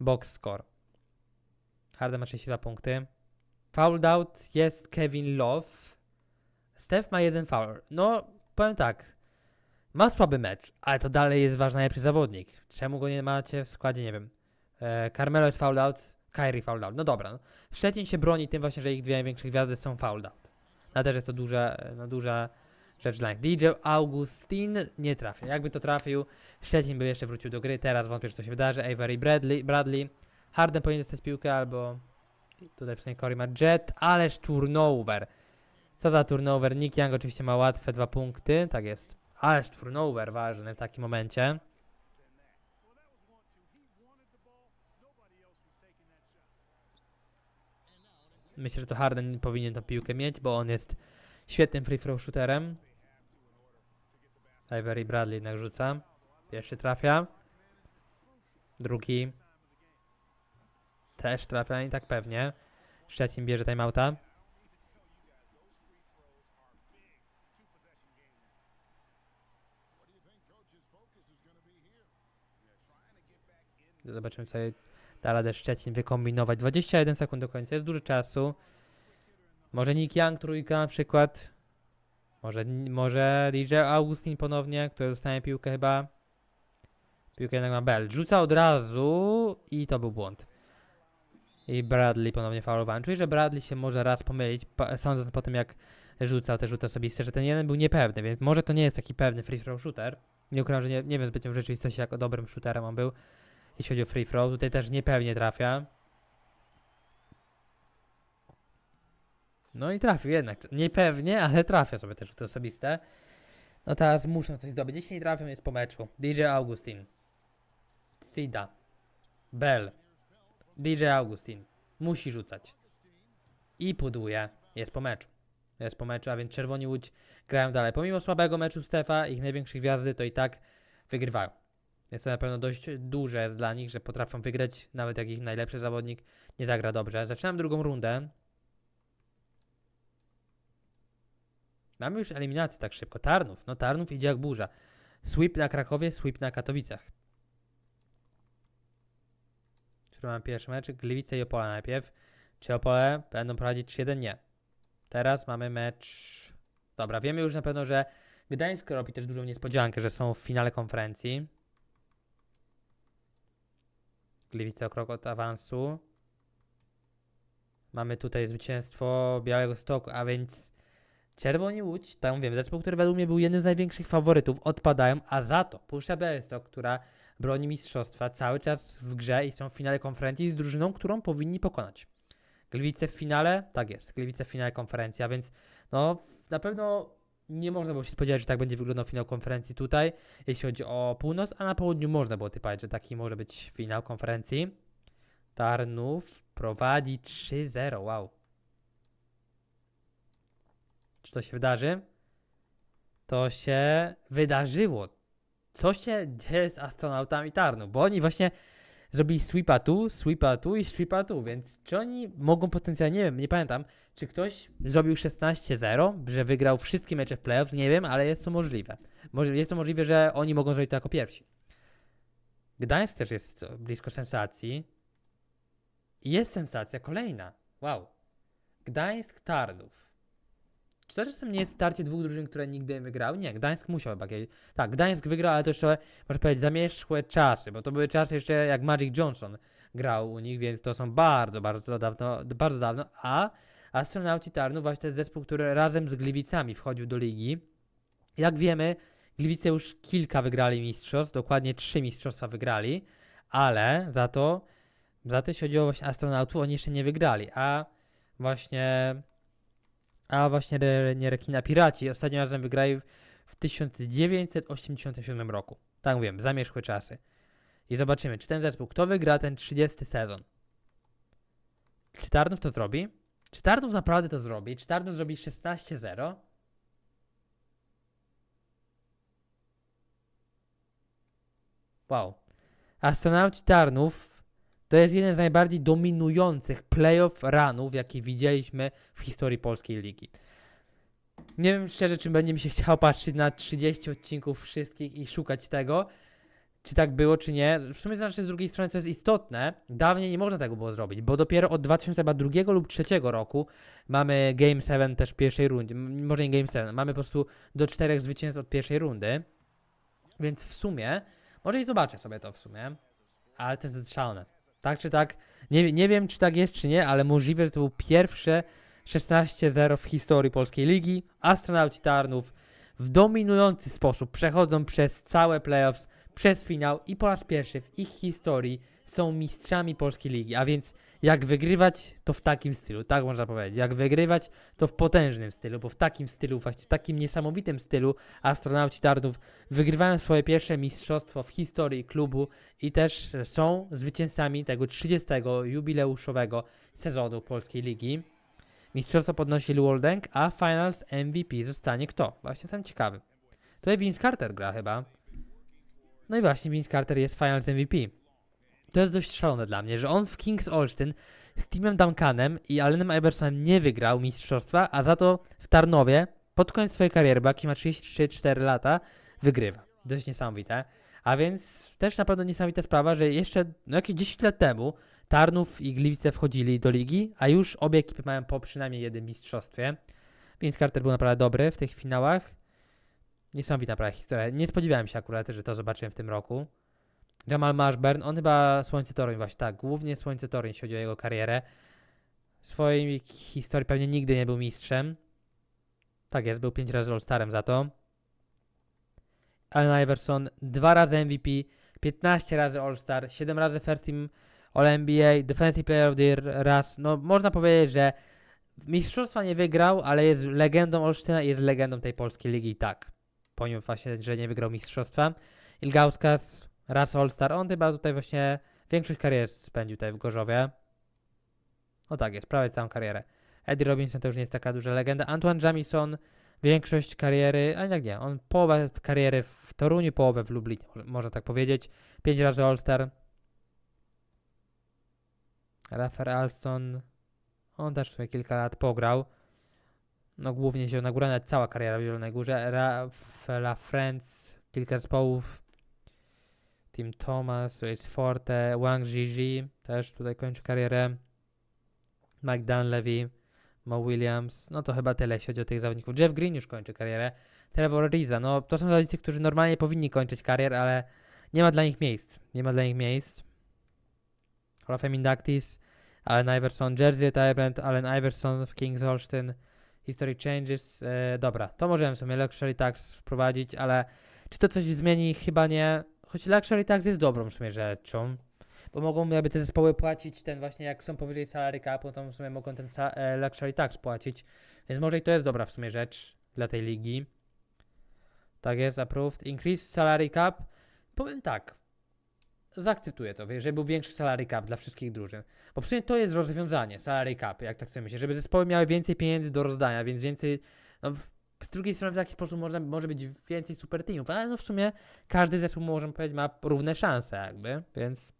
Box score. Harden ma 62 punkty. Fouled out jest Kevin Love. Steph ma jeden foul. No, powiem tak. Ma słaby mecz, ale to dalej jest ważny najlepszy zawodnik. Czemu go nie macie w składzie, nie wiem. E, Carmelo jest fouled out, Kairi Fouldout. No dobra. No. Szczecin się broni tym właśnie, że ich dwie największe gwiazdy są Fouldout. Na też jest to duże, no duża rzecz dla nich. DJ Augustin nie trafia. Jakby to trafił, Szczecin by jeszcze wrócił do gry. Teraz wątpię, że to się wydarzy. Avery Bradley, Bradley. Harden powinien dostać piłkę albo tutaj przynajmniej Corey ma Jet, ależ turnover. Co za turnover. Nick Young oczywiście ma łatwe dwa punkty. Tak jest. Ależ turnover ważny w takim momencie. Myślę, że to Harden powinien tą piłkę mieć, bo on jest świetnym free throw shooterem. Ivory Bradley jednak rzuca. Pierwszy trafia. Drugi. Też trafia i tak pewnie. Szczecin bierze timeouta. Zobaczymy co da radę Szczecin wykombinować. 21 sekund do końca, jest dużo czasu. Może Nick Young trójka na przykład. Może, może DJ Augustin ponownie, który dostanie piłkę chyba. Piłkę jednak ma Bell. Rzuca od razu i to był błąd. I Bradley ponownie faulowany. Czuję, że Bradley się może raz pomylić, sądząc po tym jak rzucał te rzuty osobiste, że ten jeden był niepewny, więc może to nie jest taki pewny free throw shooter. Nie ukrywam, że nie, nie wiem zbytnio w rzeczywistości jak dobrym shooterem on był jeśli chodzi o free throw. Tutaj też niepewnie trafia. No i trafił jednak. Niepewnie, ale trafia sobie też w te osobiste. No teraz muszą coś zdobyć. Jeśli nie trafią, jest po meczu. DJ Augustin. Sida. Bell. DJ Augustin. Musi rzucać. I puduje. Jest po meczu. Jest po meczu, a więc Czerwoni Łódź grają dalej. Pomimo słabego meczu Stefa, ich największej gwiazdy, to i tak wygrywają. Jest to na pewno dość duże dla nich, że potrafią wygrać, nawet jak ich najlepszy zawodnik nie zagra dobrze. Zaczynam drugą rundę. Mamy już eliminację tak szybko. Tarnów. No Tarnów idzie jak burza. Sweep na Krakowie, sweep na Katowicach. Który mamy pierwszy mecz? Gliwice i Opola najpierw. Czy Opole będą prowadzić 3-1? Nie. Teraz mamy mecz... Dobra, wiemy już na pewno, że Gdańsk robi też dużą niespodziankę, że są w finale konferencji. Gliwice o krok od awansu. Mamy tutaj zwycięstwo Białego Stoku, a więc Czerwoni Łódź, tam wiem, zespół, który według mnie był jednym z największych faworytów, odpadają, a za to Puszcza Białystok, która broni mistrzostwa, cały czas w grze i są w finale konferencji z drużyną, którą powinni pokonać. Gliwice w finale? Tak jest, Gliwice w finale konferencji, a więc no na pewno nie można było się spodziewać, że tak będzie wyglądał finał konferencji tutaj, jeśli chodzi o północ, a na południu można było typować, że taki może być finał konferencji. Tarnów prowadzi 3-0, wow. Czy to się wydarzy? To się wydarzyło. Co się dzieje z astronautami Tarnów? Bo oni właśnie zrobili sweepa tu, sweepa tu i sweepa tu, więc czy oni mogą potencjalnie, nie wiem, nie pamiętam, czy ktoś zrobił 16-0, że wygrał wszystkie mecze w playoffs, nie wiem, ale jest to możliwe. Jest to możliwe, że oni mogą zrobić to jako pierwsi. Gdańsk też jest blisko sensacji. I jest sensacja kolejna. Wow. Gdańsk Tardów. Czy to czasem nie jest starcie dwóch drużyn, które nigdy nie wygrały? Nie, Gdańsk musiał chyba kiedyś. Tak, Gdańsk wygrał, ale to jeszcze, można powiedzieć, zamierzchłe czasy, bo to były czasy jeszcze jak Magic Johnson grał u nich, więc to są bardzo, bardzo dawno, bardzo dawno. A Astronauti Tarnu właśnie to jest zespół, który razem z Gliwicami wchodził do ligi. Jak wiemy, Gliwice już kilka wygrali mistrzostw, dokładnie trzy mistrzostwa wygrali, ale za to, za to jeśli chodzi o właśnie astronautów, oni jeszcze nie wygrali, a właśnie a właśnie re, nie rekina piraci. Ostatnim razem wygrali w 1987 roku. Tak wiem, zamierzchły czasy. I zobaczymy, czy ten zespół, kto wygra ten 30 sezon. Czy Tarnów to zrobi? Czy Tarnów naprawdę to zrobi? Czy Tarnów zrobi 16-0? Wow. Astronauci Tarnów to jest jeden z najbardziej dominujących playoff runów, jakie widzieliśmy w historii polskiej ligi. Nie wiem szczerze, czy będzie mi się chciało patrzeć na 30 odcinków wszystkich i szukać tego, czy tak było, czy nie. W sumie znaczy z drugiej strony, co jest istotne, dawniej nie można tego było zrobić, bo dopiero od 2002 lub 2003 roku mamy Game 7 też w pierwszej rundzie, może nie Game 7, mamy po prostu do czterech zwycięstw od pierwszej rundy, więc w sumie, może i zobaczę sobie to w sumie, ale to jest szalone. Tak czy tak, nie, nie wiem czy tak jest czy nie, ale możliwe, że to był pierwsze 16-0 w historii polskiej ligi. Astronauci Tarnów w dominujący sposób przechodzą przez całe playoffs przez finał i po raz pierwszy w ich historii są mistrzami polskiej ligi. A więc jak wygrywać, to w takim stylu, tak można powiedzieć. Jak wygrywać, to w potężnym stylu, bo w takim stylu, właśnie w takim niesamowitym stylu astronauci Dardów wygrywają swoje pierwsze mistrzostwo w historii klubu i też są zwycięzcami tego 30. jubileuszowego sezonu Polskiej Ligi. Mistrzostwo podnosi Luoldenk, a Finals MVP zostanie kto? Właśnie sam ciekawy. Tutaj Vince Carter gra chyba. No i właśnie Vince Carter jest Finals MVP. To jest dość szalone dla mnie, że on w Kings Olsztyn z Timem Duncanem i Allenem Iversonem nie wygrał mistrzostwa, a za to w Tarnowie pod koniec swojej kariery, bo jaki ma 33-4 lata, wygrywa. Dość niesamowite. A więc też na pewno niesamowita sprawa, że jeszcze no jakieś 10 lat temu Tarnów i Gliwice wchodzili do ligi, a już obie ekipy mają po przynajmniej jednym mistrzostwie. Więc Carter był naprawdę dobry w tych finałach. Niesamowita prawie historia. Nie spodziewałem się akurat, że to zobaczyłem w tym roku. Jamal Mashburn, on chyba Słońce Toruń właśnie, tak, głównie Słońce Toruń, jeśli chodzi o jego karierę. W swojej historii pewnie nigdy nie był mistrzem. Tak jest, był 5 razy All-Starem za to. Allen Iverson, dwa razy MVP, 15 razy All-Star, 7 razy First Team All-NBA, Defensive Player of the Year raz. No, można powiedzieć, że mistrzostwa nie wygrał, ale jest legendą Olsztyna i jest legendą tej polskiej ligi i tak ponieważ właśnie, że nie wygrał mistrzostwa. Ilgauskas, raz All-Star, on chyba tutaj właśnie większość kariery spędził tutaj w Gorzowie. O no tak jest, prawie całą karierę. Eddie Robinson to już nie jest taka duża legenda. Antoine Jamison, większość kariery, a jednak nie, on połowę kariery w Toruniu, połowę w Lublinie, można tak powiedzieć. Pięć razy All-Star. Rafael Alston, on też sobie kilka lat pograł no głównie Zielona Góra, ale cała kariera w Zielonej Górze, Raf, La Friends, kilka zespołów, Tim Thomas, jest Forte, Wang Gigi też tutaj kończy karierę, Mike Dunleavy, Mo Williams, no to chyba tyle jeśli chodzi o tych zawodników. Jeff Green już kończy karierę, Trevor Riza, no to są zawodnicy, którzy normalnie powinni kończyć karier, ale nie ma dla nich miejsc, nie ma dla nich miejsc. Hall of Fame Inductees, Allen Iverson, Jersey Tyrant, Allen Iverson w Kings Holstein, History Changes. E, dobra, to możemy w sumie Luxury Tax wprowadzić, ale czy to coś zmieni? Chyba nie. Choć Luxury Tax jest dobrą w sumie rzeczą, bo mogą jakby te zespoły płacić ten właśnie, jak są powyżej salary capu, to w sumie mogą ten e, Luxury Tax płacić. Więc może i to jest dobra w sumie rzecz dla tej ligi. Tak jest, approved. Increase salary cap. Powiem tak, zaakceptuję to, jeżeli był większy salary cap dla wszystkich drużyn. Bo w sumie to jest rozwiązanie, salary cap, jak tak sobie myślę, żeby zespoły miały więcej pieniędzy do rozdania, więc więcej, no, z drugiej strony w jakiś sposób może być więcej super teamów, ale no w sumie każdy zespół, możemy powiedzieć, ma równe szanse jakby, więc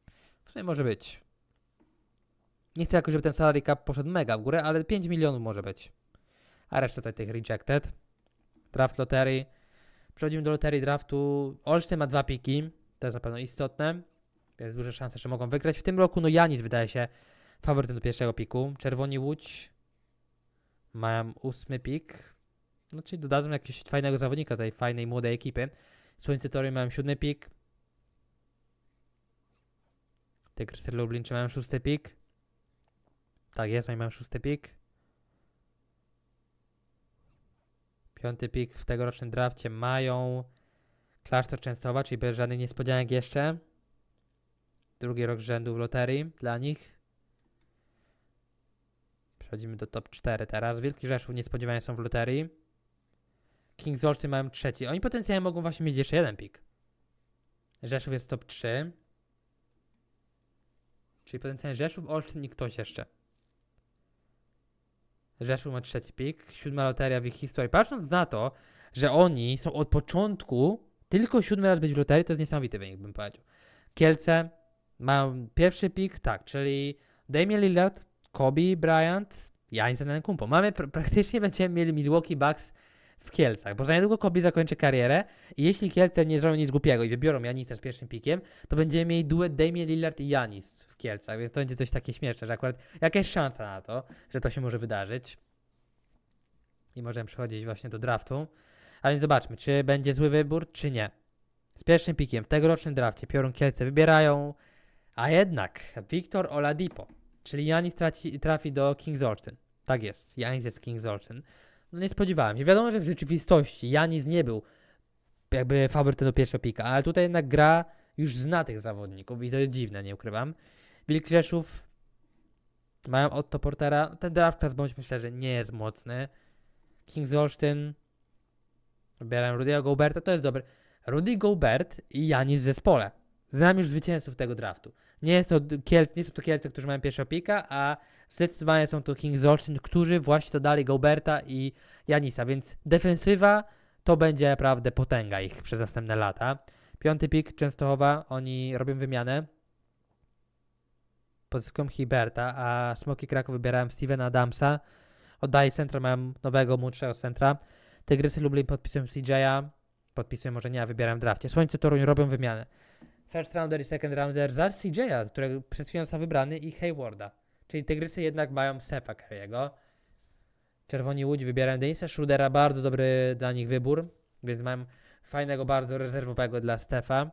w sumie może być. Nie chcę jakoś, żeby ten salary cap poszedł mega w górę, ale 5 milionów może być. A reszta tutaj tych rejected. Draft lottery. Przechodzimy do loterii draftu. Olsztyn ma dwa piki, to jest na pewno istotne. Jest duże szanse, że mogą wygrać. W tym roku, no Janis wydaje się faworytem do pierwszego piku. Czerwoni Łódź mają ósmy pik. No czyli dodadzą jakiegoś fajnego zawodnika tej fajnej, młodej ekipy. Słońce Tory mają siódmy pik. Tygrysy Lublin, czy mają szósty pik? Tak jest, oni mają szósty pik. Piąty pik w tegorocznym drafcie mają Klasztor Częstowa, czyli bez żadnych niespodzianek jeszcze drugi rok rzędu w loterii dla nich. Przechodzimy do top 4 teraz. Wielki Rzeszów niespodziewanie są w loterii. Kings Olsztyn mają trzeci. Oni potencjalnie mogą właśnie mieć jeszcze jeden pik. Rzeszów jest top 3. Czyli potencjalnie Rzeszów, Olsztyn i ktoś jeszcze. Rzeszów ma trzeci pik. Siódma loteria w ich historii. Patrząc na to, że oni są od początku tylko siódmy raz być w loterii, to jest niesamowity wynik, bym powiedział. Kielce, Mam pierwszy pik, tak, czyli Damian Lillard, Kobe Bryant, ja i Kumpo. Mamy pr praktycznie będziemy mieli Milwaukee Bucks w Kielcach, bo za niedługo Kobe zakończy karierę i jeśli Kielce nie zrobią nic głupiego i wybiorą Janisa z pierwszym pikiem, to będziemy mieli duet Damian Lillard i Janis w Kielcach, więc to będzie coś takie śmieszne, że akurat jakaś szansa na to, że to się może wydarzyć. I możemy przechodzić właśnie do draftu. A więc zobaczmy, czy będzie zły wybór, czy nie. Z pierwszym pikiem w tegorocznym draftie piorun Kielce wybierają a jednak Wiktor Oladipo, czyli Janis traci, trafi do Kings Olsztyn. Tak jest, Janis jest w Kings Olsztyn. No nie spodziewałem się. Wiadomo, że w rzeczywistości Janis nie był jakby faworytem do pierwszego pika, ale tutaj jednak gra już zna tych zawodników i to jest dziwne, nie ukrywam. Wilk Rzeszów mają Otto Portera. Ten draft class bądź myślę, że nie jest mocny. Kings Olsztyn wybierają Rudy'ego Goberta, to jest dobre. Rudy Gobert i Janis w zespole. Znam już zwycięzców tego draftu. Nie, jest to Kielc, nie są to Kielce, którzy mają pierwszego pika, a zdecydowanie są to Kings Olsztyn, którzy właśnie to dali Goberta i Janisa, więc defensywa to będzie naprawdę potęga ich przez następne lata. Piąty pik Częstochowa, oni robią wymianę. Pozyskują Hiberta, a Smoki Kraków wybierają Stevena Adamsa. Oddaję centra, mają nowego, młodszego centra. Tygrysy Lublin podpisują CJ'a, podpisują może nie, a wybieram w drafcie. Słońce Toruń robią wymianę first rounder i second rounder za CJ'a, który przed chwilą został wybrany, i Haywarda. Czyli Tygrysy jednak mają Sefa Curry'ego. Czerwoni Łódź wybierają Denisa Schroedera, bardzo dobry dla nich wybór, więc mam fajnego, bardzo rezerwowego dla Stefa.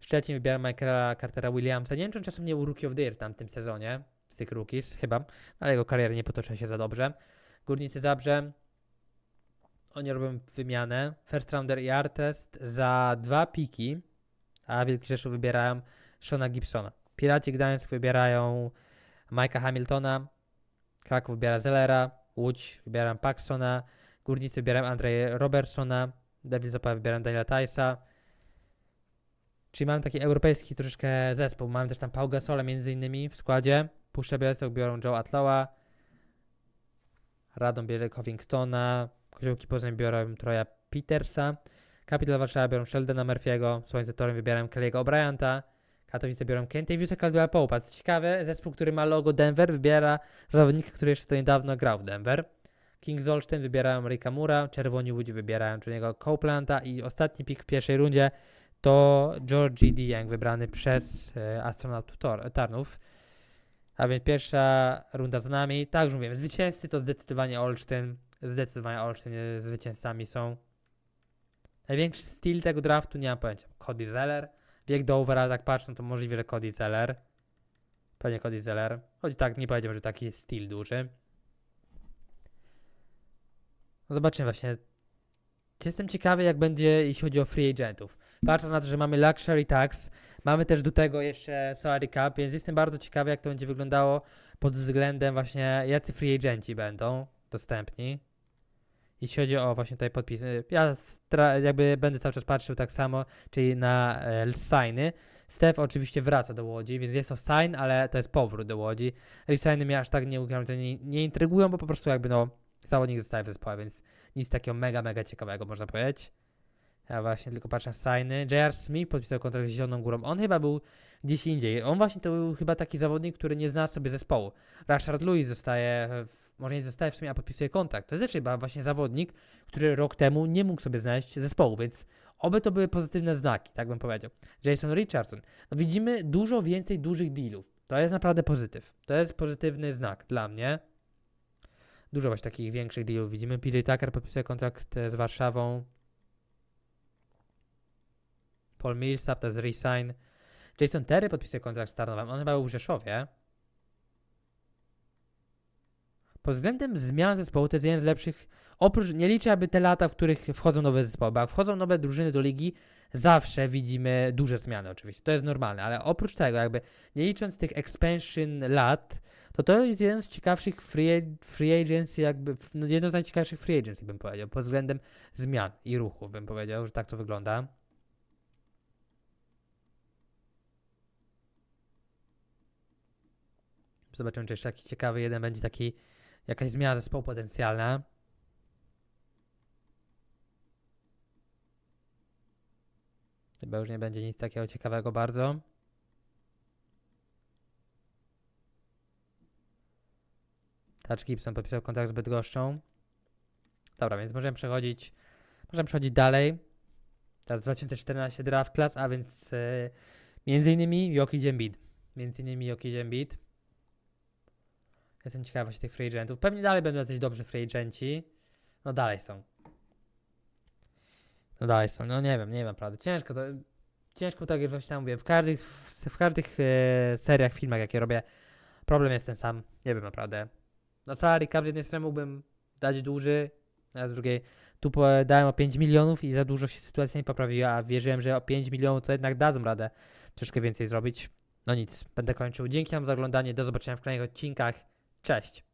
Szczecin wybiera Michaela Cartera Williamsa. Nie wiem, czy on czasem nie był Rookie of the Year tam w tym sezonie, z tych rookies chyba, ale jego kariera nie potoczyła się za dobrze. Górnicy Zabrze, oni robią wymianę. First Rounder i Artest za dwa piki a Wilki Rzeszów wybierają Shona Gibsona. Piraci Gdańsk wybierają Majka Hamiltona, Kraków wybiera Zellera, Łódź wybieram Paxona, Górnicy wybieram Andrzeja Robertsona, Devil Zapała wybieram Daniela Tysa. Czyli mam taki europejski troszeczkę zespół. Mam też tam Pau Gasola między innymi w składzie. Puszcza Białystok biorą Joe Atlawa, Radom bierze Covingtona, Koziołki Poznań biorą Troja Petersa. Capital Warszawa biorą Sheldona Murphy'ego, Słońce Torem wybierają Kelly'ego O'Brianta, Katowice biorą Kenta i Wiusa Caldwell Pope'a. Co ciekawe, zespół, który ma logo Denver, wybiera zawodnika, który jeszcze to niedawno grał w Denver. Kings Olsztyn wybierają Ricka Mura, Czerwoni Łódź wybierają niego Coplanta i ostatni pik w pierwszej rundzie to George D. Young, wybrany przez y, astronautów tor, e, Tarnów. A więc pierwsza runda z nami. Także mówiłem, zwycięzcy to zdecydowanie Olsztyn. Zdecydowanie Olsztyn e, zwycięzcami są. Największy styl tego draftu nie mam pojęcia. Cody Zeller. Wiek do ale tak patrzę, no to możliwe, że Cody Zeller. Pewnie Cody Zeller. Choć tak, nie powiedziałbym, że taki jest styl duży. No zobaczymy właśnie. Jestem ciekawy, jak będzie, jeśli chodzi o free agentów. Patrząc na to, że mamy luxury tax, mamy też do tego jeszcze salary cap, więc jestem bardzo ciekawy, jak to będzie wyglądało pod względem właśnie, jacy free agenci będą dostępni. Jeśli chodzi o właśnie tutaj podpisy, ja jakby będę cały czas patrzył tak samo, czyli na e, signy. Steph oczywiście wraca do Łodzi, więc jest to sign, ale to jest powrót do Łodzi. Signy mnie aż tak nie, nie, nie intrygują, bo po prostu jakby no zawodnik zostaje w zespole, więc nic takiego mega, mega ciekawego można powiedzieć. Ja właśnie tylko patrzę na signy. J.R. Smith podpisał kontrakt z Zieloną Górą. On chyba był gdzieś indziej. On właśnie to był chyba taki zawodnik, który nie zna sobie zespołu. Rashard Lewis zostaje w może nie zostaje w sumie, a podpisuje kontrakt. To jest też chyba właśnie zawodnik, który rok temu nie mógł sobie znaleźć zespołu, więc oby to były pozytywne znaki, tak bym powiedział. Jason Richardson. No widzimy dużo więcej dużych dealów. To jest naprawdę pozytyw. To jest pozytywny znak dla mnie. Dużo właśnie takich większych dealów widzimy. PJ Tucker podpisuje kontrakt e, z Warszawą. Paul Millsap to jest resign. Jason Terry podpisuje kontrakt z Tarnowem. On chyba był w Rzeszowie. Pod względem zmian zespołu to jest jeden z lepszych, oprócz nie liczę aby te lata, w których wchodzą nowe zespoły, bo jak wchodzą nowe drużyny do ligi, zawsze widzimy duże zmiany oczywiście, to jest normalne, ale oprócz tego jakby nie licząc tych expansion lat, to to jest jeden z ciekawszych free, free agency, jakby, no jedno z najciekawszych free agency bym powiedział, pod względem zmian i ruchów bym powiedział, że tak to wygląda. Zobaczymy, czy jeszcze jakiś ciekawy jeden będzie taki jakaś zmiana zespołu potencjalna. Chyba już nie będzie nic takiego ciekawego bardzo. Touch Gibson podpisał kontrakt z Bydgoszczą. Dobra, więc możemy przechodzić, możemy przechodzić dalej. Teraz 2014 draft class, a więc yy, między innymi Joki Dziembit. Między innymi Joki Dziembit. Jestem ciekawy właśnie tych free agentów. Pewnie dalej będą jacyś dobrzy free agenci. No dalej są. No dalej są. No nie wiem, nie wiem naprawdę. Ciężko to... Ciężko tak jak właśnie tam mówię. W każdych, w, każdych yy, seriach, filmach jakie robię, problem jest ten sam. Nie wiem naprawdę. Na salary cap z jednej strony mógłbym dać duży, a z drugiej tu dałem o 5 milionów i za dużo się sytuacja nie poprawiła, a wierzyłem, że o 5 milionów to jednak dadzą radę troszkę więcej zrobić. No nic, będę kończył. Dzięki Wam za oglądanie, do zobaczenia w kolejnych odcinkach. Cześć.